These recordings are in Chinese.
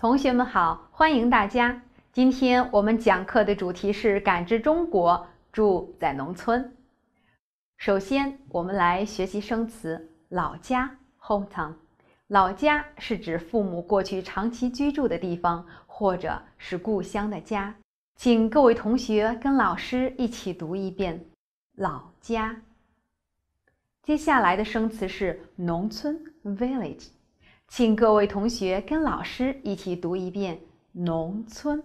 同学们好，欢迎大家。今天我们讲课的主题是“感知中国，住在农村”。首先，我们来学习生词“老家 ”（home town）。老家是指父母过去长期居住的地方，或者是故乡的家。请各位同学跟老师一起读一遍“老家”。接下来的生词是“农村 ”（village）。请各位同学跟老师一起读一遍“农村”。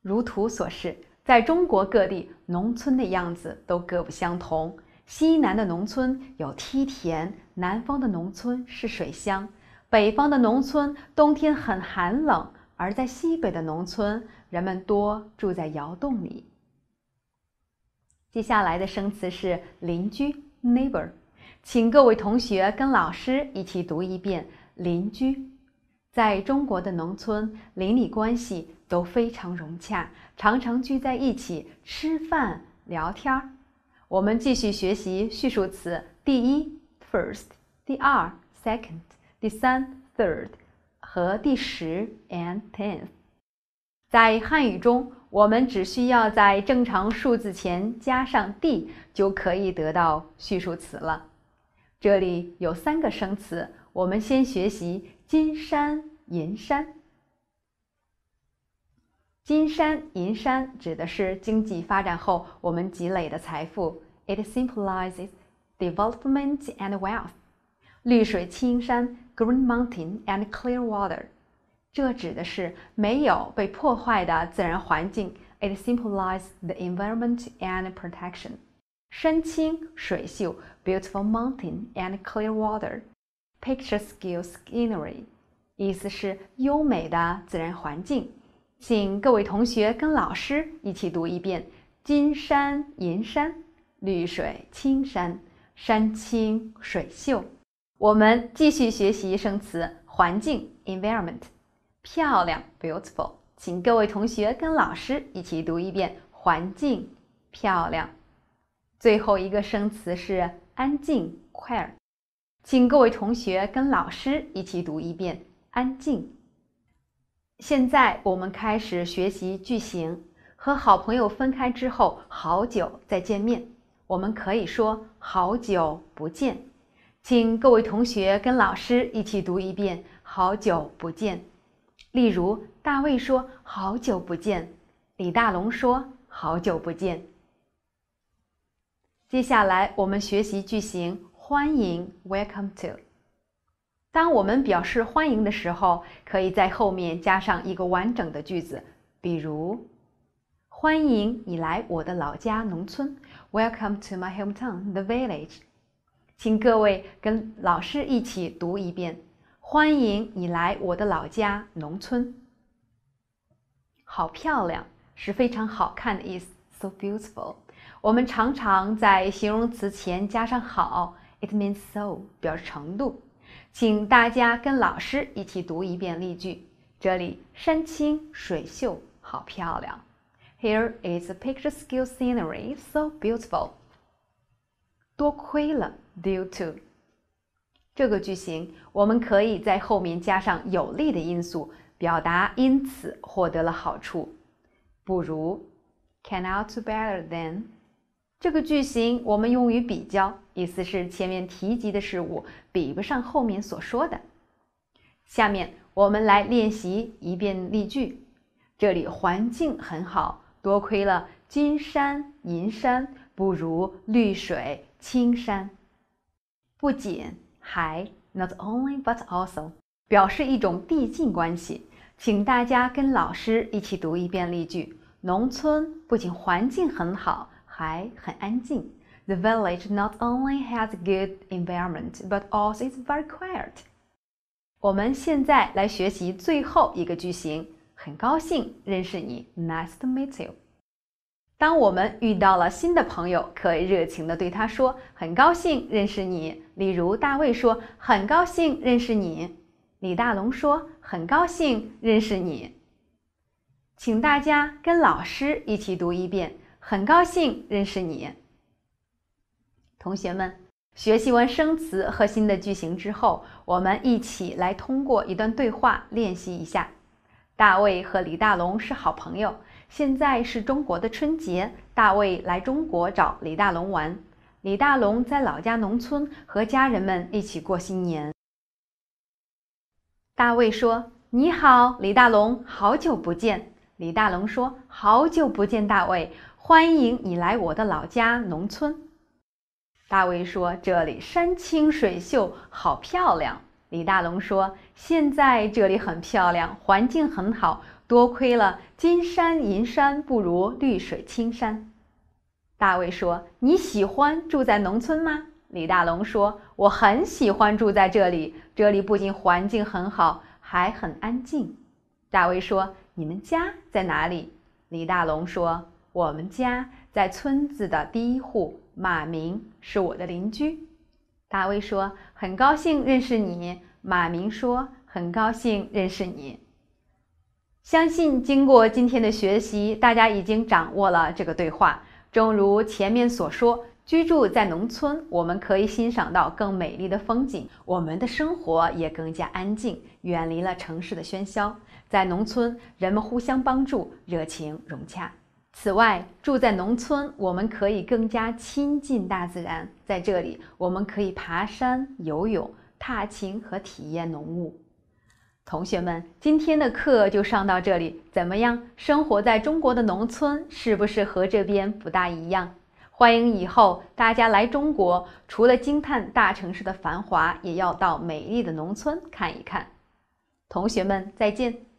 如图所示，在中国各地，农村的样子都各不相同。西南的农村有梯田，南方的农村是水乡，北方的农村冬天很寒冷，而在西北的农村，人们多住在窑洞里。接下来的生词是“邻居 ”（neighbor）。请各位同学跟老师一起读一遍。邻居，在中国的农村，邻里关系都非常融洽，常常聚在一起吃饭聊天儿。我们继续学习序数词：第一 （first）、第二 （second）、第三 （third） 和第十 （and tenth）。在汉语中，我们只需要在正常数字前加上“ d，就可以得到序数词了。这里有三个生词。我们先学习金山银山。金山银山指的是经济发展后我们积累的财富。It symbolizes development and wealth. （green mountain and clear water），这指的是没有被破坏的自然环境。It symbolizes the environment and protection. （beautiful mountain and clear water） Picture skills scenery，意思是优美的自然环境。请各位同学跟老师一起读一遍：金山银山，绿水青山，山清水秀。我们继续学习生词环境 （environment），漂亮 （beautiful）。请各位同学跟老师一起读一遍：环境漂亮。最后一个生词是安静 （quiet）。请各位同学跟老师一起读一遍“安静”。现在我们开始学习句型。和好朋友分开之后，好久再见面，我们可以说“好久不见”。请各位同学跟老师一起读一遍“好久不见”。例如，大卫说“好久不见”，李大龙说“好久不见”。接下来我们学习句型。欢迎，Welcome to。当我们表示欢迎的时候，可以在后面加上一个完整的句子，比如“欢迎你来我的老家农村 ”，Welcome to my hometown, the village。请各位跟老师一起读一遍：“欢迎你来我的老家农村。”好漂亮，是非常好看的意思，so beautiful。我们常常在形容词前加上好。It means so 表示程度。请大家跟老师一起读一遍例句。这里山清水秀，好漂亮。Here is a picturesque scenery so beautiful. 多亏了 due to can out better than。这个句型我们用于比较，意思是前面提及的事物比不上后面所说的。下面我们来练习一遍例句。这里环境很好，多亏了金山银山不如绿水青山。不仅还，not only but also 表示一种递进关系。请大家跟老师一起读一遍例句：农村不仅环境很好。还很安静。The village not only has good environment, but also is very quiet. 我们现在来学习最后一个句型。很高兴认识你，Nice to meet you. 当我们遇到了新的朋友，可以热情的对他说：“很高兴认识你。”例如，大卫说：“很高兴认识你。”李大龙说：“很高兴认识你。”请大家跟老师一起读一遍。很高兴认识你，同学们。学习完生词和新的句型之后，我们一起来通过一段对话练习一下。大卫和李大龙是好朋友，现在是中国的春节，大卫来中国找李大龙玩。李大龙在老家农村和家人们一起过新年。大卫说：“你好，李大龙，好久不见。”李大龙说：“好久不见，大卫。”欢迎你来我的老家农村。大卫说：“这里山清水秀，好漂亮。”李大龙说：“现在这里很漂亮，环境很好，多亏了金山银山不如绿水青山。”大卫说：“你喜欢住在农村吗？”李大龙说：“我很喜欢住在这里，这里不仅环境很好，还很安静。”大卫说：“你们家在哪里？”李大龙说。我们家在村子的第一户，马明是我的邻居。大卫说：“很高兴认识你。”马明说：“很高兴认识你。”相信经过今天的学习，大家已经掌握了这个对话。正如前面所说，居住在农村，我们可以欣赏到更美丽的风景，我们的生活也更加安静，远离了城市的喧嚣。在农村，人们互相帮助，热情融洽。此外，住在农村，我们可以更加亲近大自然。在这里，我们可以爬山、游泳、踏青和体验农务。同学们，今天的课就上到这里，怎么样？生活在中国的农村，是不是和这边不大一样？欢迎以后大家来中国，除了惊叹大城市的繁华，也要到美丽的农村看一看。同学们，再见。